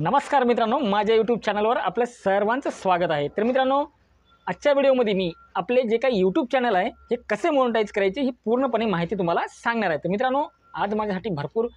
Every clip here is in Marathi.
नमस्कार मित्रांनो माझ्या यूट्यूब चॅनलवर आपल्या सर्वांचं स्वागत आहे तर मित्रांनो आजच्या व्हिडिओमध्ये मी आपले जे काही यूट्यूब चॅनल आहे हे कसे मोनिटाईज करायचे ही पूर्णपणे माहिती तुम्हाला सांगणार आहे तर मित्रांनो आज माझ्यासाठी भरपूर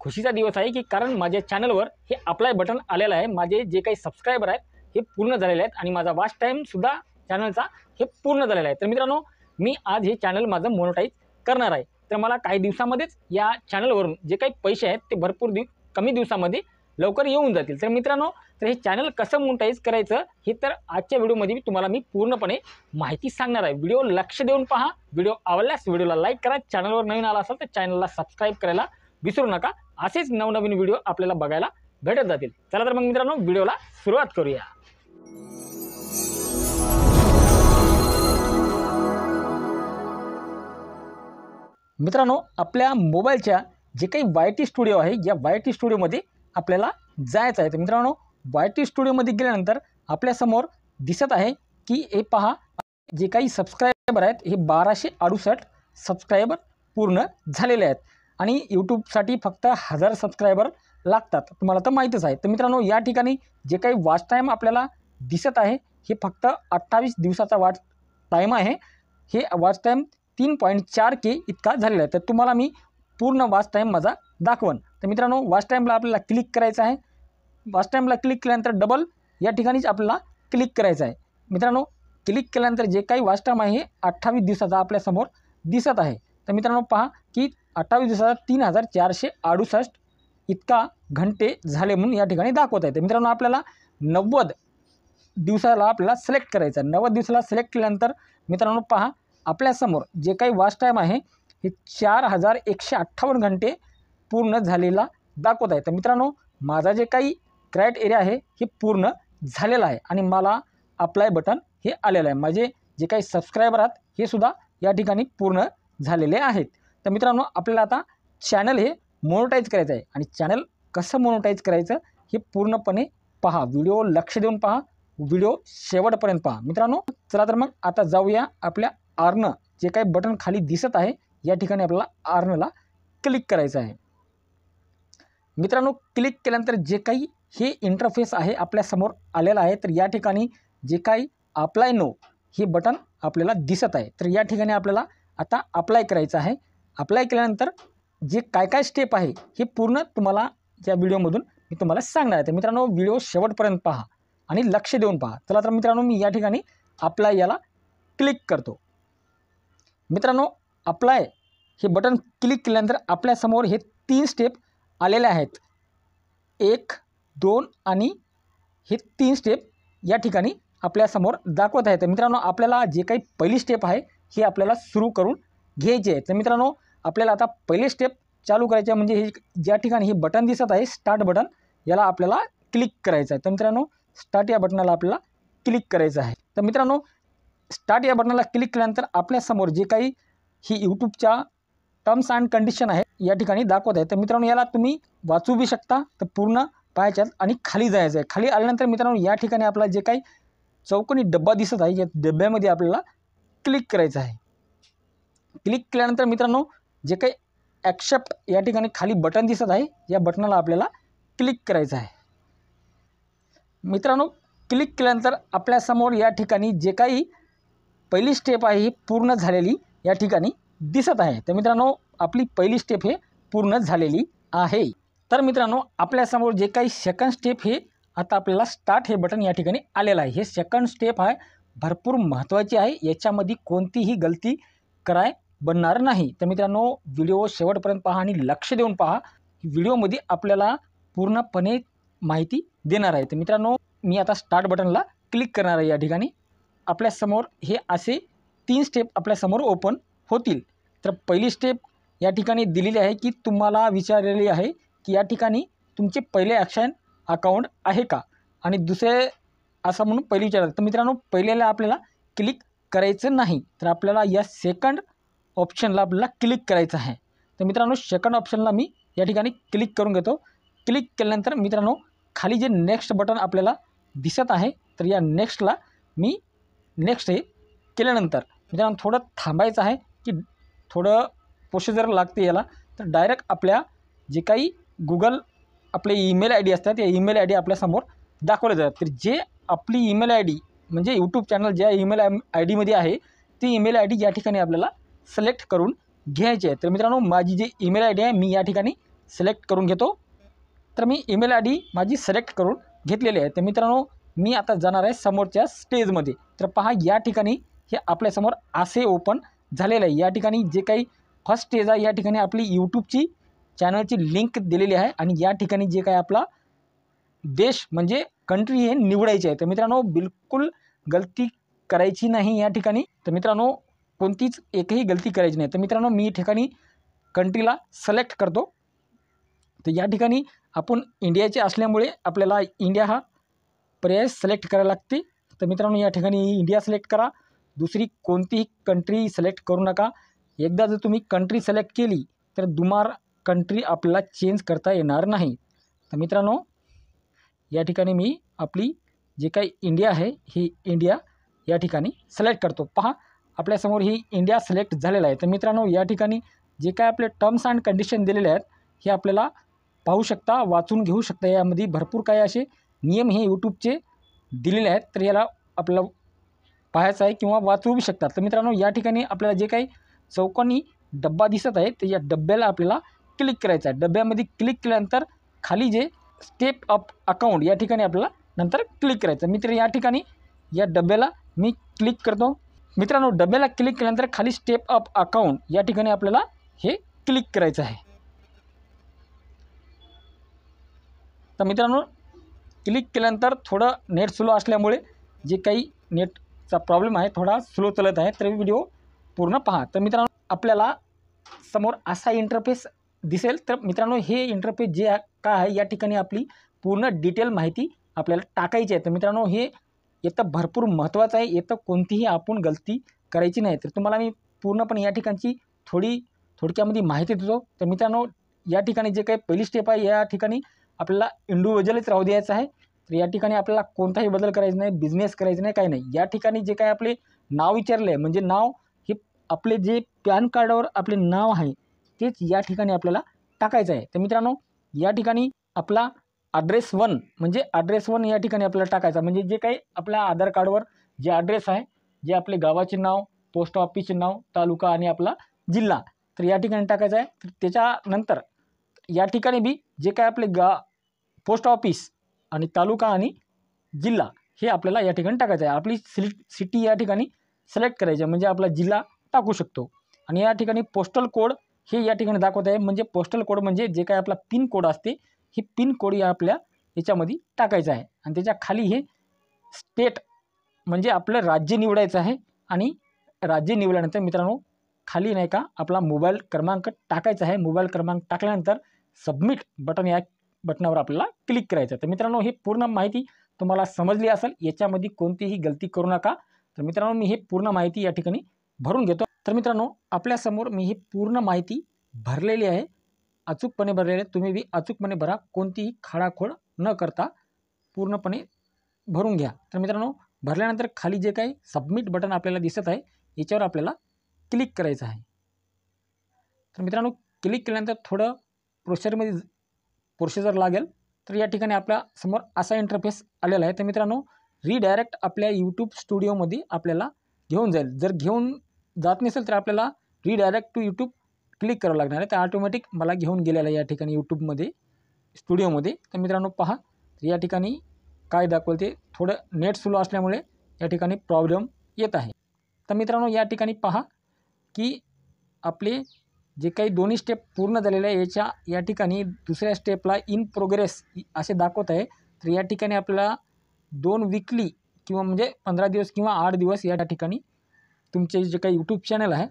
खुशीचा दिवस आहे की कारण माझ्या चॅनलवर हे अप्लाय बटन आलेलं आहे माझे जे काही सबस्क्रायबर आहेत हे पूर्ण झालेले आहेत आणि माझा वास्ट टाईमसुद्धा चॅनलचा हे पूर्ण झालेला आहे तर मित्रांनो मी आज हे चॅनल माझं मोनिटाईज करणार आहे तर मला काही दिवसामध्येच या चॅनलवरून जे काही पैसे आहेत ते भरपूर दिव कमी दिवसामध्ये लवकर येऊन जातील तर मित्रांनो तर हे चॅनल कसं मोनटाईज करायचं हे तर आजच्या व्हिडिओमध्ये मी तुम्हाला मी पूर्णपणे माहिती सांगणार आहे व्हिडिओ लक्ष देऊन पहा व्हिडिओ आवडल्यास व्हिडिओला लाईक करा चॅनलवर नवीन आला असेल तर चॅनलला सबस्क्राईब करायला विसरू नका असेच नवनवीन व्हिडिओ आपल्याला बघायला भेटत जातील चला तर मग मित्रांनो व्हिडिओला सुरुवात करूया मित्रांनो आपल्या मोबाईलच्या जे काही वाय टी स्टुडिओ आहे या वायटी स्टुडिओमध्ये आपल्याला जायचं आहे तर मित्रांनो वायटी स्टुडिओमध्ये गेल्यानंतर आपल्यासमोर दिसत आहे की हे पहा जे काही सबस्क्रायबर आहेत हे बाराशे अडुसष्ट सबस्क्रायबर पूर्ण झालेले आहेत आणि यूट्यूबसाठी फक्त हजार सबस्क्रायबर लागतात तुम्हाला तर माहीतच आहे तर मित्रांनो या ठिकाणी जे काही वॉच टाईम आपल्याला दिसत आहे हे फक्त अठ्ठावीस दिवसाचा वाच टाईम आहे हे वॉच टाईम तीन पॉईंट चार के इतका झालेला आहे तर तुम्हाला मी पूर्ण वॉच टाईम माझा दाखवन तर मित्रांनो वास्ट टाईमला आपल्याला क्लिक करायचं आहे वास्ट टाईमला क्लिक केल्यानंतर डबल या ठिकाणीच आपल्याला क्लिक करायचं आहे मित्रांनो क्लिक केल्यानंतर जे काही वास्ट टाईम आहे हे अठ्ठावीस दिवसाचा आपल्यासमोर दिसत आहे तर मित्रांनो पहा की अठ्ठावीस दिवसाचा तीन हजार चारशे अडुसष्ट इतका घंटे झाले म्हणून या ठिकाणी दाखवत आहे तर मित्रांनो आपल्याला नव्वद दिवसाला आपल्याला सिलेक्ट करायचं आहे नव्वद दिवसाला सिलेक्ट केल्यानंतर मित्रांनो पहा आपल्यासमोर जे काही वास्ट टाईम आहे हे चार हजार एकशे अठ्ठावन्न घंटे पूर्ण झालेला दाखवत आहे तर मित्रांनो माझा जे काही एरिया आहे हे पूर्ण झालेला आहे आणि मला अप्लाय बटन हे आलेलं आहे माझे जे काही सबस्क्रायबर आहात हे सुद्धा या ठिकाणी पूर्ण झालेले आहेत तर मित्रांनो आपल्याला आता चॅनल हे मोनोटाईज करायचं आहे आणि चॅनल कसं मोनोटाईज करायचं हे पूर्णपणे पहा व्हिडिओ लक्ष देऊन पहा व्हिडिओ शेवटपर्यंत पहा मित्रांनो चला तर मग आता जाऊया आपल्या आर्न जे काही बटन खाली दिसत आहे या ठिकाणी आपल्याला आर्नला क्लिक करायचं आहे मित्रांनो क्लिक केल्यानंतर जे काही हे इंटरफेस आहे आपल्यासमोर आलेलं आहे तर या ठिकाणी जे काही अप्लाय नो हे बटन आपल्याला दिसत आहे तर या ठिकाणी आपल्याला आता अप्लाय करायचं आहे अप्लाय केल्यानंतर जे काय काय स्टेप आहे हे पूर्ण तुम्हाला या व्हिडिओमधून मी तुम्हाला सांगणार आहे तर मित्रांनो व्हिडिओ शेवटपर्यंत पहा आणि लक्ष देऊन पहा चला तर मित्रांनो मी या ठिकाणी अप्लाय याला क्लिक करतो मित्रांनो अप्लाय हे बटन क्लिक केल्यानंतर आपल्यासमोर हे तीन स्टेप आलेल्या आहेत एक दोन आणि हे तीन स्टेप या ठिकाणी आपल्यासमोर दाखवत आहे तर मित्रांनो आपल्याला जे काही पहिली स्टेप आहे ही आपल्याला सुरू करून घ्यायची आहे तर मित्रांनो आपल्याला आता पहिले स्टेप चालू करायचे म्हणजे हे ज्या ठिकाणी हे बटन दिसत आहे स्टार्ट बटन याला आपल्याला क्लिक करायचं आहे तर मित्रांनो स्टार्ट या बटनाला आपल्याला क्लिक करायचं आहे तर मित्रांनो स्टार्ट या बटनाला क्लिक केल्यानंतर आपल्यासमोर जे काही ही यूट्यूबच्या टर्म्स अँड कंडिशन आहे या ठिकाणी दाखवत आहे तर मित्रांनो याला तुम्ही वाचू बी शकता तर पूर्ण पाहायच्यात आणि खाली जायचं आहे खाली आल्यानंतर मित्रांनो या ठिकाणी आपला जे काही चौकोनी डब्बा दिसत आहे या डब्यामध्ये आपल्याला क्लिक करायचं आहे क्लिक केल्यानंतर मित्रांनो जे काही ॲक्सेप्ट या ठिकाणी खाली बटन दिसत आहे या बटनाला आपल्याला क्लिक करायचं आहे मित्रांनो क्लिक केल्यानंतर आपल्यासमोर या ठिकाणी जे काही पहिली स्टेप आहे ही पूर्ण झालेली या ठिकाणी दिसत आहे तर मित्रांनो आपली पहिली स्टेप हे पूर्ण झालेली आहे तर मित्रांनो आपल्यासमोर जे काही सेकंड स्टेप हे आता आपल्याला स्टार्ट हे बटन या ठिकाणी आलेलं आहे हे सेकंड स्टेप आहे भरपूर महत्त्वाची आहे याच्यामध्ये कोणतीही गलती कराय बनणार नाही तर मित्रांनो व्हिडिओ शेवटपर्यंत पहा आणि लक्ष देऊन पहा व्हिडिओमध्ये आपल्याला पूर्णपणे माहिती देणार आहे तर मित्रांनो मी आता स्टार्ट बटनला क्लिक करणार आहे या ठिकाणी आपल्यासमोर हे असे तीन स्टेप आपल्यासमोर ओपन होतील तर पहिली स्टेप या ठिकाणी दिलेली आहे की तुम्हाला विचारलेली आहे की या ठिकाणी तुमचे पहिले ॲक्शन अकाउंट आहे का आणि दुसरे असं म्हणून पहिले विचारलं तर मित्रांनो पहिल्याला आपल्याला क्लिक करायचं नाही तर आपल्याला या सेकंड ऑप्शनला आपल्याला क्लिक करायचं आहे तर मित्रांनो सेकंड ऑप्शनला मी या ठिकाणी क्लिक करून घेतो क्लिक केल्यानंतर मित्रांनो खाली जे नेक्स्ट बटन आपल्याला दिसत आहे तर या नेक्स्टला मी नेक्स्ट हे केल्यानंतर मित्रांनो थोडं थांबायचं आहे की थोडं प्रोसिजर लागते याला तर डायरेक्ट आपल्या जे काही गुगल आपले ईमेल आय डी असतात त्या ईमेल आय डी आपल्यासमोर दाखवले जातात तर जे आपली ईमेल आय डी म्हणजे यूट्यूब चॅनल ज्या ईमेल आय आय डीमध्ये आहे ती ईमेल आय डी या ठिकाणी आपल्याला सिलेक्ट करून घ्यायची आहे तर मित्रांनो माझी जी ईमेल आय डी आहे मी या ठिकाणी सिलेक्ट करून घेतो तर मी ईमेल आय डी माझी सिलेक्ट करून घेतलेली आहे तर मित्रांनो मी आता जाणार आहे समोरच्या स्टेजमध्ये तर पहा या ठिकाणी हे आपल्यासमोर असे ओपन झालेलं आहे या ठिकाणी जे काही फर्स्ट स्टेज आहे या ठिकाणी आपली यूट्यूबची चॅनलची लिंक दिलेली आहे आणि या ठिकाणी जे काही आपला देश म्हणजे कंट्री हे निवडायची आहे तर मित्रांनो बिलकुल गलती करायची नाही या ठिकाणी तर मित्रांनो कोणतीच एकही गलती करायची नाही तर मित्रांनो मी ठिकाणी कंट्रीला सलेक्ट करतो तर या ठिकाणी आपण इंडियाचे असल्यामुळे आपल्याला इंडिया हा पर्याय सिलेक्ट करायला लागते तर मित्रांनो या ठिकाणी इंडिया सिलेक्ट करा दुसरी कोणतीही कंट्री सिलेक्ट करू नका एकदा जर तुम्ही कंट्री सिलेक्ट केली तर दुमार कंट्री आपल्याला चेंज करता येणार नाही तर मित्रांनो या ठिकाणी मी आपली जे काही इंडिया आहे ही इंडिया या ठिकाणी सिलेक्ट करतो पहा आपल्यासमोर ही इंडिया सिलेक्ट झालेला आहे तर मित्रांनो या ठिकाणी जे काय आपले टर्म्स अँड कंडिशन दिलेले आहेत हे आपल्याला पाहू शकता वाचून घेऊ शकता यामध्ये भरपूर काही असे नियम हे यूट्यूबचे दिलेले आहेत तर याला आपल्याला पाहायचं आहे किंवा वाचवू शकतात तर मित्रांनो या ठिकाणी आपल्याला जे काही चौकोनी डब्बा दिसत आहे तर या डब्याला आपल्याला क्लिक करायचं आहे डब्यामध्ये क्लिक केल्यानंतर खाली जे स्टेप अप अकाउंट या ठिकाणी आपल्याला नंतर क्लिक करायचं आहे मित्र या ठिकाणी या डब्याला मी क्लिक करतो मित्रांनो डब्याला क्लिक केल्यानंतर खाली स्टेप अप अकाउंट या ठिकाणी आपल्याला हे क्लिक करायचं आहे तर मित्रांनो क्लिक केल्यानंतर थोडं नेट स्लो असल्यामुळे जे काही नेट चा प्रॉब्लेम आहे थोडा स्लो चालत आहे तर व्हिडिओ पूर्ण पहा तर मित्रांनो आपल्याला समोर असा इंटरफेस दिसेल तर मित्रांनो हे इंटरफेस जे काय आहे या ठिकाणी आपली पूर्ण डिटेल माहिती आपल्याला टाकायची आहे तर मित्रांनो हे इथं भरपूर महत्त्वाचं आहे येतं कोणतीही आपण गलती करायची नाही तर तुम्हाला मी पूर्णपणे या ठिकाणची थोडी थोडक्यामध्ये माहिती देतो तर मित्रांनो या ठिकाणी जे काही पहिली स्टेप आहे या ठिकाणी आपल्याला इंडिव्हिज्युअलच राहू द्यायचं आहे तर या ठिकाणी आपल्याला कोणताही बदल करायचा नाही बिझनेस करायचं नाही काही नाही या ठिकाणी जे काय आपले नाव विचारले आहे म्हणजे नाव हे आपले जे पॅन कार्डवर आपले नाव आहे तेच या ठिकाणी आपल्याला टाकायचं आहे तर मित्रांनो या ठिकाणी आपला ॲड्रेस वन म्हणजे ॲड्रेस वन या ठिकाणी आपल्याला टाकायचा म्हणजे जे काही आपल्या आधार कार्डवर जे ॲड्रेस आहे जे आपले गावाचे नाव पोस्ट ऑफिसचे नाव तालुका आणि आपला जिल्हा तर या ठिकाणी टाकायचं आहे तर त्याच्यानंतर या ठिकाणी बी जे काय आपले गा पोस्ट ऑफिस आणि तालुका आणि जिल्हा हे आपल्याला या ठिकाणी टाकायचं आहे आपली सिटी या ठिकाणी सिलेक्ट करायची म्हणजे आपला जिल्हा टाकू शकतो आणि या ठिकाणी पोस्टल कोड हे या ठिकाणी दाखवत आहे म्हणजे पोस्टल कोड म्हणजे जे काय आपला पिन कोड असते हे पिन कोड या आपल्या याच्यामध्ये टाकायचं आहे आणि त्याच्या खाली हे स्टेट म्हणजे आपलं राज्य निवडायचं आहे आणि राज्य निवडल्यानंतर मित्रांनो खाली नाही का आपला मोबाईल क्रमांक टाकायचा आहे मोबाईल क्रमांक टाकल्यानंतर सबमिट बटन या बटनावर आपल्याला क्लिक करायचं तर मित्रांनो हे पूर्ण माहिती तुम्हाला समजली असेल याच्यामध्ये कोणतीही गलती करू नका तर मित्रांनो मी हे पूर्ण माहिती या ठिकाणी भरून घेतो तर मित्रांनो आपल्यासमोर मी ही पूर्ण माहिती भरलेली आहे अचूकपणे भरलेली तुम्ही बी अचूकपणे भरा कोणतीही खाडाखोड न करता पूर्णपणे भरून घ्या तर मित्रांनो भरल्यानंतर खाली जे काही सबमिट बटन आपल्याला दिसत आहे याच्यावर आपल्याला क्लिक करायचं आहे तर मित्रांनो क्लिक केल्यानंतर थोडं प्रोसेसरमध्ये प्रोसिजर लागेल तर या ठिकाणी आपल्या समोर असा इंटरफेस आलेला आहे तर मित्रांनो रिडायरेक्ट आपल्या यूट्यूब स्टुडिओमध्ये आपल्याला घेऊन जाईल जर घेऊन जात नसेल तर आपल्याला रिडायरेक्ट टू यूट्यूब क्लिक करावं लागणार आहे तर ऑटोमॅटिक मला घेऊन गेलेला आहे या ठिकाणी यूट्यूबमध्ये स्टुडिओमध्ये तर मित्रांनो पहा तर या ठिकाणी काय दाखवते ते थोडं नेट स्लो असल्यामुळे या ठिकाणी प्रॉब्लेम येत आहे तर मित्रांनो या ठिकाणी पहा की आपले जे काही दोन्ही स्टेप पूर्ण झालेले आहे याच्या या ठिकाणी दुसऱ्या स्टेपला इन प्रोग्रेस असे दाखवत आहे तर या ठिकाणी आपल्याला दोन वीकली किंवा म्हणजे पंधरा दिवस किंवा आठ दिवस या ठिकाणी तुमचे जे काही यूट्यूब चॅनल आहे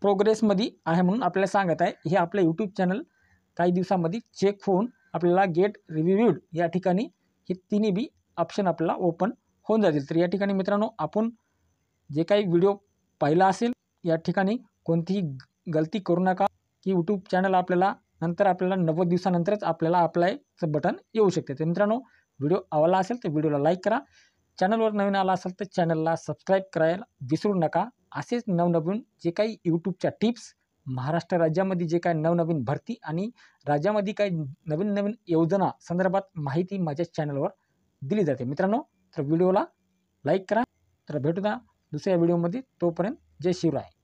प्रोग्रेसमध्ये आहे म्हणून आपल्याला सांगत आहे हे आपलं यूट्यूब चॅनल काही दिवसामध्ये चेक होऊन आपल्याला गेट रिव्ह्यूड या ठिकाणी हे तिन्ही बी ऑप्शन आपल्याला ओपन होऊन जातील तर या ठिकाणी मित्रांनो आपण जे काही व्हिडिओ पाहिला असेल या ठिकाणी कोणतीही गलती करू नका की यूट्यूब चॅनल आपल्याला नंतर आपल्याला नव्वद दिवसानंतरच आपल्याला अप्लायचं बटन येऊ शकते तर मित्रांनो व्हिडिओ आवडला असेल तर व्हिडिओला लाईक करा चॅनलवर नवीन आला असेल तर चॅनलला सबस्क्राईब करायला विसरू नका असेच नवनवीन जे काही यूट्यूबच्या टिप्स महाराष्ट्र राज्यामध्ये जे काय नवनवीन भरती आणि राज्यामध्ये काही नवीन नवीन योजना संदर्भात माहिती माझ्या चॅनलवर दिली जाते मित्रांनो तर व्हिडिओला लाईक करा तर भेटू द्या दुसऱ्या व्हिडिओमध्ये तोपर्यंत जय शिवराय